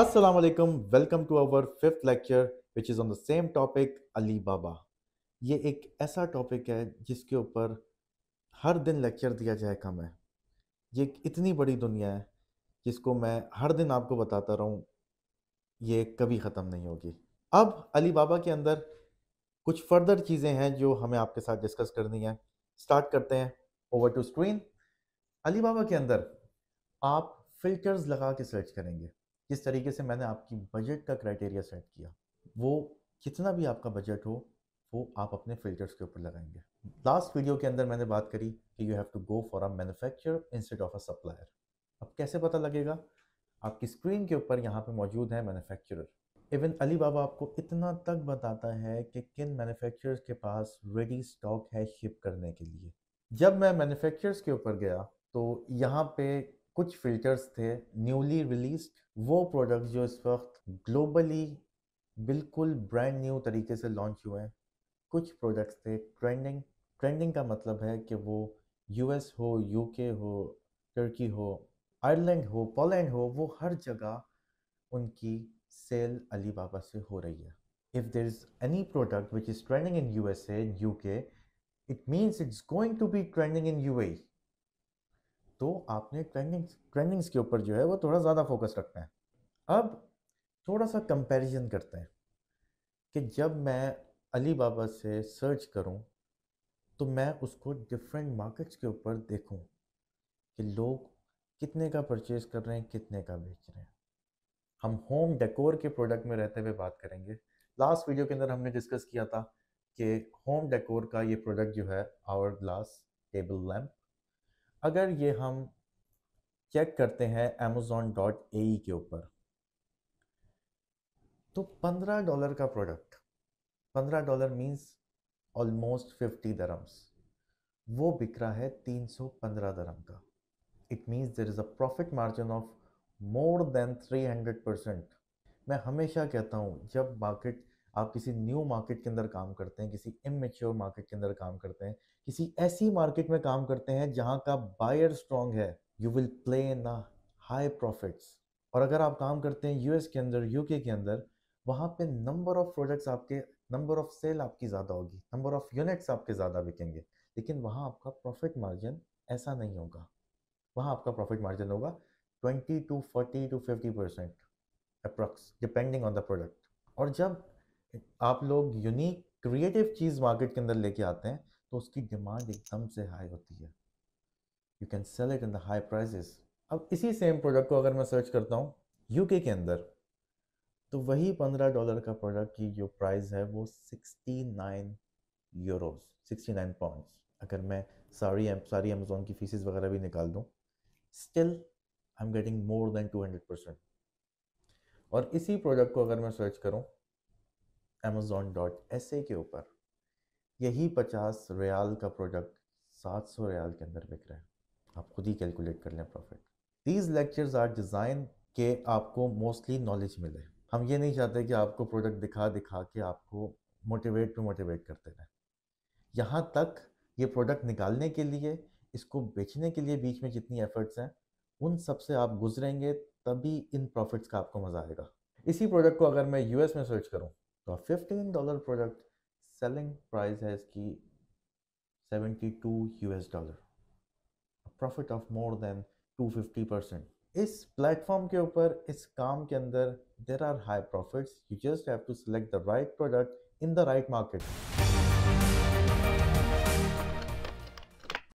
Assalamu alaikum. Welcome to our fifth lecture, which is on the same topic, Ali ये एक ऐसा topic है जिसके ऊपर हर दिन लेक्चर दिया जाए कम है ये एक इतनी बड़ी दुनिया है जिसको मैं हर दिन आपको बताता रहूँ ये कभी ख़त्म नहीं होगी अब अली बाबा के अंदर कुछ फर्दर चीज़ें हैं जो हमें आपके साथ डिस्कस करनी है स्टार्ट करते हैं over to screen Alibaba के अंदर आप फिल्टर्स लगा के सर्च करेंगे किस तरीके से मैंने आपकी बजट का क्राइटेरिया सेट किया वो कितना भी आपका बजट हो वो आप अपने फिल्टर्स के ऊपर लगाएंगे लास्ट वीडियो के अंदर मैंने बात करी कि you have to go for a manufacture instead of a supplier अब कैसे पता लगेगा आपकी स्क्रीन के ऊपर यहाँ पे मौजूद है मैन्युफैक्चरर इवन अली बाबा आपको इतना तक बताता है कि किन मैन्युफैक्चरर्स के पास रेडी स्टॉक है शिप करने के लिए जब मैं मैन्युफैक्चरर्स के ऊपर गया तो यहाँ पे कुछ फिल्टर्स थे न्यूली रिलीज वो प्रोडक्ट्स जो इस वक्त ग्लोबली बिल्कुल ब्रांड न्यू तरीके से लॉन्च हुए हैं कुछ प्रोडक्ट्स थे ट्रेंडिंग ट्रेंडिंग का मतलब है कि वो यूएस हो यूके हो टर्की हो आयरलैंड हो पोलैंड हो वो हर जगह उनकी सेल अली बाबा से हो रही है if there is any product which is trending in U S A U K it means it's going to be trending in U A तो आपने ट्रेंडिंग ट्रेंडिंग्स के ऊपर जो है वो थोड़ा ज़्यादा फोकस रखना है अब थोड़ा सा कंपैरिजन करते हैं कि जब मैं अली बाबा से सर्च करूं तो मैं उसको डिफरेंट मार्केट्स के ऊपर देखूं कि लोग कितने का परचेज़ कर रहे हैं कितने का बेच रहे हैं हम होम डेकोर के प्रोडक्ट में रहते हुए बात करेंगे लास्ट वीडियो के अंदर हमने डिस्कस किया था कि होम डेकोर का ये प्रोडक्ट जो है आवर ग्लास टेबल लैम्प अगर ये हम चेक करते हैं अमेजोन डॉट ए के ऊपर तो पंद्रह डॉलर का प्रोडक्ट पंद्रह डॉलर मीन्स ऑलमोस्ट फिफ्टी दरम्स वो बिक रहा है तीन सौ पंद्रह दरम का it means there is a profit margin of more than three hundred percent मैं हमेशा कहता हूँ जब मार्केट आप किसी न्यू मार्केट के अंदर काम करते हैं किसी इमेच्योर मार्केट के अंदर काम करते हैं किसी ऐसी मार्केट में काम करते हैं जहाँ का बायर स्ट्रॉन्ग है you will play in high profits और अगर आप काम करते हैं यूएस के अंदर यूके के अंदर वहाँ पे नंबर ऑफ प्रोडक्ट्स आपके नंबर ऑफ सेल आपकी ज़्यादा होगी नंबर ऑफ यूनिट्स आपके ज़्यादा बिकेंगे लेकिन वहाँ आपका प्रॉफिट मार्जिन ऐसा नहीं होगा वहाँ आपका प्रॉफिट मार्जिन होगा twenty to forty to fifty percent approx depending on the product और जब आप लोग यूनिक क्रिएटिव चीज़ मार्केट के अंदर लेके आते हैं तो उसकी डिमांड एकदम से हाई होती है you can sell it in the high prices अब इसी सेम प्रोडक्ट को अगर मैं सर्च करता हूँ यूके के अंदर तो वही पंद्रह डॉलर का प्रोडक्ट की जो प्राइस है वो sixty nine euros sixty nine pound अगर मैं सारी सारी अमेजोन की फीसिस वगैरह भी निकाल दूँ still I am getting more than two hundred percent और इसी प्रोडक्ट को अगर मैं सर्च करूँ अमेज़ोन डॉट एस ए के ऊपर यही पचास रियाल का प्रोडक्ट सात सौ रियाल के अंदर बिक रहा है आप खुद ही कैलकुलेट कर लें profit these lectures are design के आपको मोस्टली नॉलेज मिले हम ये नहीं चाहते कि आपको प्रोडक्ट दिखा दिखा के आपको मोटिवेट टू मोटिवेट करते रहें यहाँ तक ये प्रोडक्ट निकालने के लिए इसको बेचने के लिए बीच में जितनी एफर्ट्स हैं उन सब से आप गुजरेंगे तभी इन प्रॉफिट्स का आपको मज़ा आएगा इसी प्रोडक्ट को अगर मैं यूएस में सर्च करूँ तो fifteen dollar product selling price है इसकी seventy two U S dollar profit of more than two fifty percent इस प्लेटफॉर्म के ऊपर इस काम के अंदर there are high profits you just have to select the right product in the right market